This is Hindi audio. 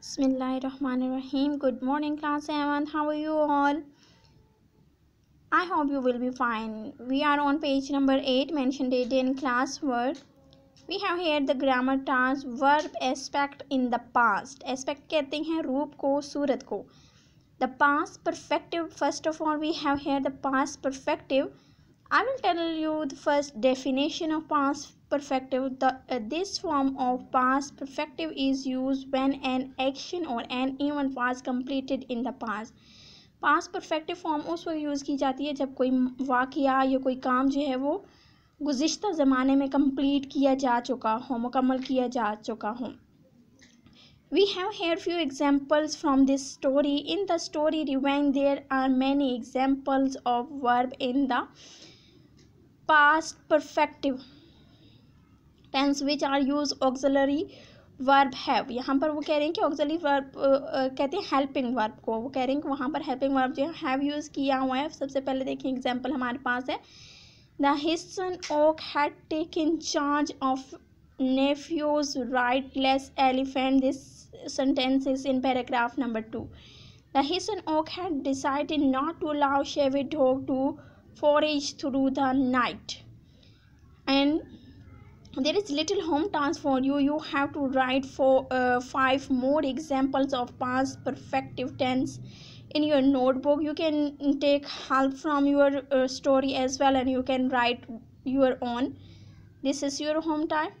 Bismillahirrahmanirrahim. Good morning, class 7. How are you all? I hope you will be fine. We are on page number 8, mention data in class work. We have here the grammar task verb aspect in the past. Aspect कहते हैं रूप को सूरत को The past perfective. First of all, we have here the past perfective. I will tell you the first definition of past perfective. The, uh, this form of past perfective is used when an action or an event was completed in the past. Past perfective form उस वक्त यूज़ की जाती है जब कोई वाक़ या कोई काम जो है वो गुज्त ज़माने में कंप्लीट किया जा चुका हो मुकम्मल किया जा चुका हो We have here few examples from this story. In the story Revenge, there are many examples of verb in the past perfective tense which are use auxiliary verb have यहाँ पर वो कह रहे हैं कि uh, वर्ब कहते हैं हेल्पिंग वर्ब को वो कह रहे हैं कि वहाँ पर हेल्पिंग वर्ब जो है हैव यूज़ किया हुआ है सबसे पहले देखें एग्जाम्पल हमारे पास है the Hissan Oak had taken charge of nephews right less elephant this sentence is in paragraph number two the Hissan Oak had decided not to allow Chevy dog to forage through the night and there is little home task for you you have to write for uh, five more examples of past perfective tense in your notebook you can take help from your uh, story as well and you can write your own this is your home time